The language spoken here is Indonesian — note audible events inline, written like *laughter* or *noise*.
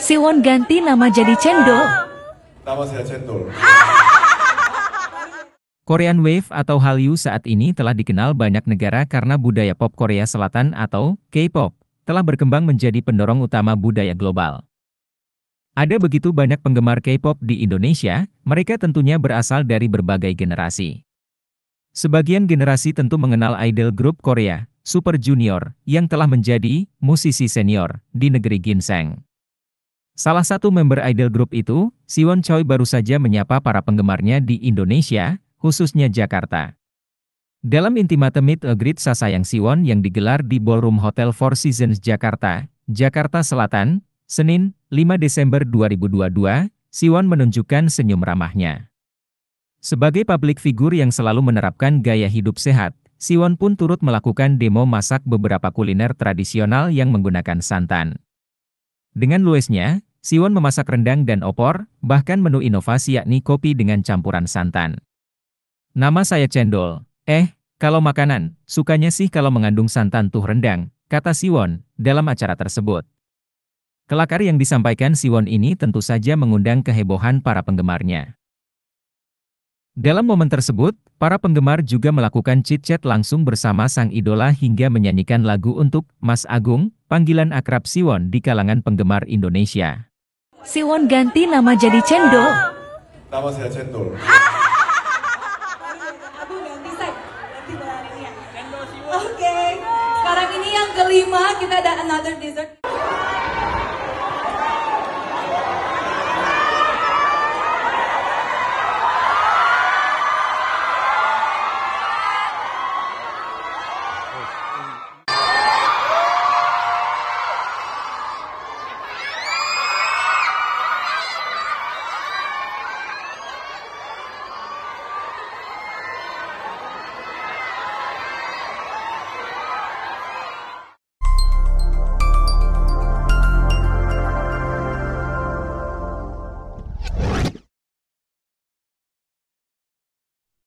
Siwon ganti nama jadi Cendol. Nama saya Cendol. *laughs* Korean Wave atau Hallyu saat ini telah dikenal banyak negara karena budaya pop Korea Selatan atau K-pop telah berkembang menjadi pendorong utama budaya global. Ada begitu banyak penggemar K-pop di Indonesia, mereka tentunya berasal dari berbagai generasi. Sebagian generasi tentu mengenal idol grup Korea, Super Junior, yang telah menjadi musisi senior di negeri ginseng. Salah satu member idol grup itu, Siwon Choi baru saja menyapa para penggemarnya di Indonesia, khususnya Jakarta. Dalam Intimate Meet a Great Sasayang Siwon yang digelar di Ballroom Hotel Four Seasons Jakarta, Jakarta Selatan, Senin, 5 Desember 2022, Siwon menunjukkan senyum ramahnya. Sebagai publik figur yang selalu menerapkan gaya hidup sehat, Siwon pun turut melakukan demo masak beberapa kuliner tradisional yang menggunakan santan. Dengan luesnya, Siwon memasak rendang dan opor, bahkan menu inovasi yakni kopi dengan campuran santan. Nama saya cendol. Eh, kalau makanan, sukanya sih kalau mengandung santan tuh rendang, kata Siwon, dalam acara tersebut. Kelakar yang disampaikan Siwon ini tentu saja mengundang kehebohan para penggemarnya. Dalam momen tersebut, Para penggemar juga melakukan chit-chat langsung bersama sang idola hingga menyanyikan lagu untuk Mas Agung, panggilan akrab Siwon di kalangan penggemar Indonesia. Siwon ganti nama jadi Cendol. Nama saya Cendol. *laughs* Ya. Oke, okay. sekarang ini yang kelima kita ada another dessert.